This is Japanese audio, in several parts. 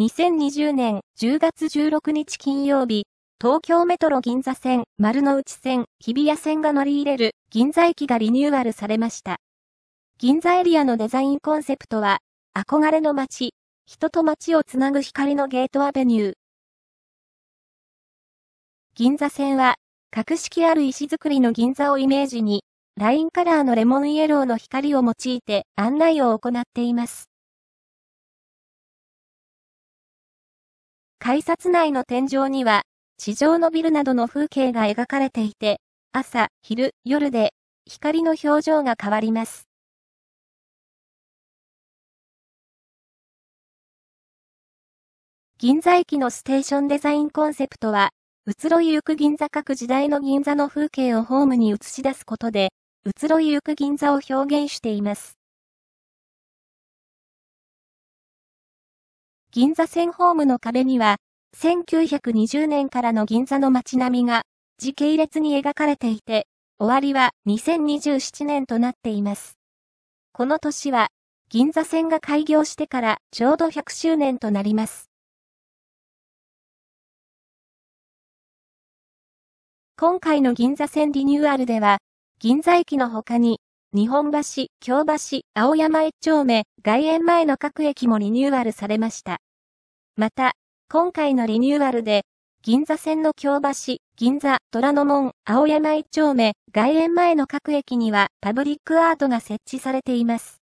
2020年10月16日金曜日、東京メトロ銀座線、丸の内線、日比谷線が乗り入れる銀座駅がリニューアルされました。銀座エリアのデザインコンセプトは、憧れの街、人と街をつなぐ光のゲートアベニュー。銀座線は、格式ある石造りの銀座をイメージに、ラインカラーのレモンイエローの光を用いて案内を行っています。改札内の天井には、地上のビルなどの風景が描かれていて、朝、昼、夜で、光の表情が変わります。銀座駅のステーションデザインコンセプトは、移ろいゆく銀座各時代の銀座の風景をホームに映し出すことで、移ろいゆく銀座を表現しています。銀座線ホームの壁には、1920年からの銀座の街並みが、時系列に描かれていて、終わりは2027年となっています。この年は、銀座線が開業してからちょうど100周年となります。今回の銀座線リニューアルでは、銀座駅の他に、日本橋、京橋、青山一丁目、外苑前の各駅もリニューアルされました。また、今回のリニューアルで、銀座線の京橋、銀座、虎ノ門、青山一丁目、外苑前の各駅にはパブリックアートが設置されています。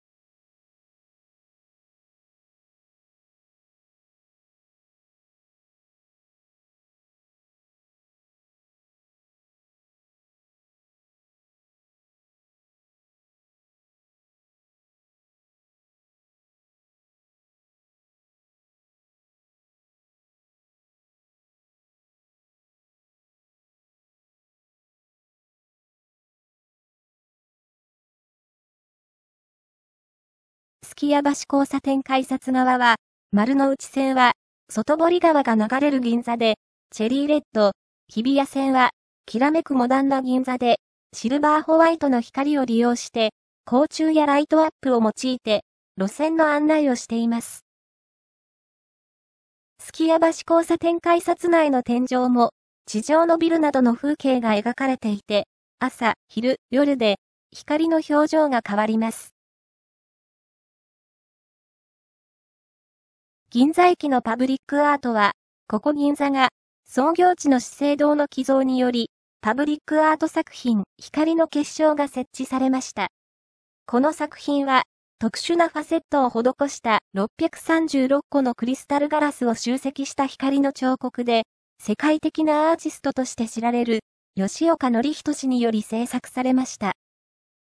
月屋橋交差点改札側は、丸の内線は、外堀川が流れる銀座で、チェリーレッド、日比谷線は、きらめくモダンな銀座で、シルバーホワイトの光を利用して、交柱やライトアップを用いて、路線の案内をしています。月屋橋交差点改札内の天井も、地上のビルなどの風景が描かれていて、朝、昼、夜で、光の表情が変わります。銀座駅のパブリックアートは、ここ銀座が、創業地の資生堂の寄贈により、パブリックアート作品、光の結晶が設置されました。この作品は、特殊なファセットを施した636個のクリスタルガラスを集積した光の彫刻で、世界的なアーティストとして知られる、吉岡則人氏により制作されました。